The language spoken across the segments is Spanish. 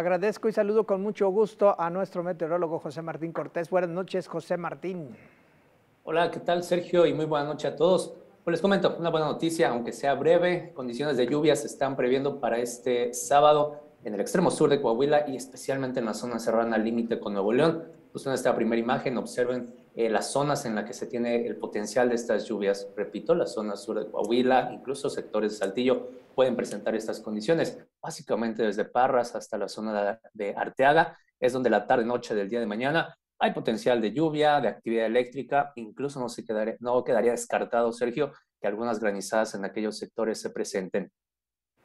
Agradezco y saludo con mucho gusto a nuestro meteorólogo José Martín Cortés. Buenas noches, José Martín. Hola, ¿qué tal, Sergio? Y muy buena noche a todos. Pues les comento una buena noticia, aunque sea breve, condiciones de lluvia se están previendo para este sábado en el extremo sur de Coahuila y especialmente en la zona serrana límite con Nuevo León. Pues en esta primera imagen observen eh, las zonas en las que se tiene el potencial de estas lluvias, repito, la zona sur de Coahuila, incluso sectores de Saltillo, pueden presentar estas condiciones. Básicamente desde Parras hasta la zona de Arteaga es donde la tarde-noche del día de mañana hay potencial de lluvia, de actividad eléctrica, incluso no, se quedaría, no quedaría descartado, Sergio, que algunas granizadas en aquellos sectores se presenten.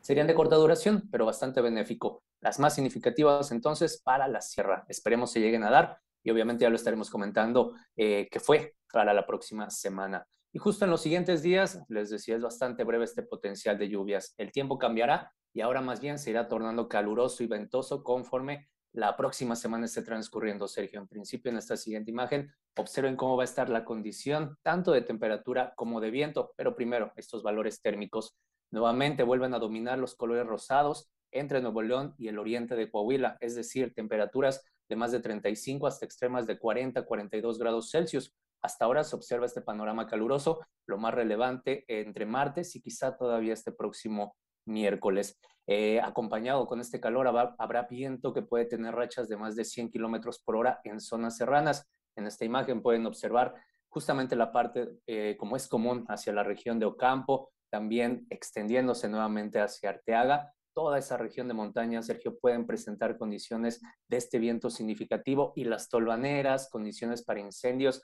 Serían de corta duración, pero bastante benéfico. Las más significativas entonces para la sierra. Esperemos se lleguen a dar y obviamente ya lo estaremos comentando eh, que fue para la próxima semana. Y justo en los siguientes días, les decía, es bastante breve este potencial de lluvias. El tiempo cambiará y ahora más bien se irá tornando caluroso y ventoso conforme la próxima semana esté transcurriendo, Sergio. En principio, en esta siguiente imagen, observen cómo va a estar la condición tanto de temperatura como de viento, pero primero, estos valores térmicos. Nuevamente vuelven a dominar los colores rosados entre Nuevo León y el oriente de Coahuila, es decir, temperaturas de más de 35 hasta extremas de 40, 42 grados Celsius. Hasta ahora se observa este panorama caluroso, lo más relevante entre martes y quizá todavía este próximo miércoles. Eh, acompañado con este calor habrá, viento que puede tener rachas de más de 100 kilómetros por hora en zonas serranas. En esta imagen pueden observar justamente la parte, eh, como es común, hacia la región de Ocampo, también extendiéndose nuevamente hacia Arteaga toda esa región de montaña, Sergio, pueden presentar condiciones de este viento significativo y las tolvaneras, condiciones para incendios,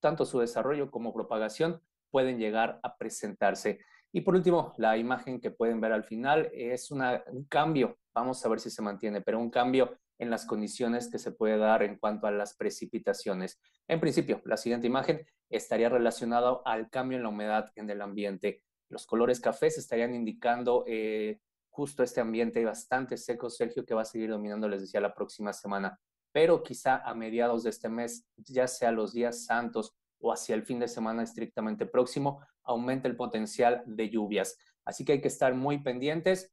tanto su desarrollo como propagación pueden llegar a presentarse. Y por último, la imagen que pueden ver al final es un cambio, vamos a ver si se mantiene, pero un cambio en las condiciones que se puede dar en cuanto a las precipitaciones. En principio, la siguiente imagen estaría relacionada al cambio en la humedad en el ambiente. Los colores cafés estarían indicando eh, justo este ambiente bastante seco, Sergio, que va a seguir dominando, les decía, la próxima semana. Pero quizá a mediados de este mes, ya sea los días santos o hacia el fin de semana estrictamente próximo, aumente el potencial de lluvias. Así que hay que estar muy pendientes.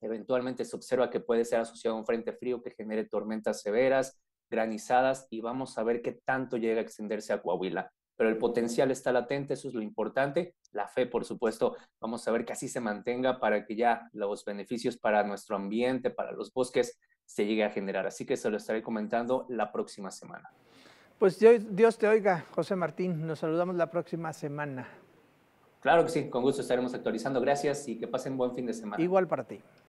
Eventualmente se observa que puede ser asociado a un frente frío que genere tormentas severas, granizadas y vamos a ver qué tanto llega a extenderse a Coahuila pero el potencial está latente, eso es lo importante. La fe, por supuesto, vamos a ver que así se mantenga para que ya los beneficios para nuestro ambiente, para los bosques, se llegue a generar. Así que se lo estaré comentando la próxima semana. Pues Dios te oiga, José Martín. Nos saludamos la próxima semana. Claro que sí, con gusto estaremos actualizando. Gracias y que pasen buen fin de semana. Igual para ti.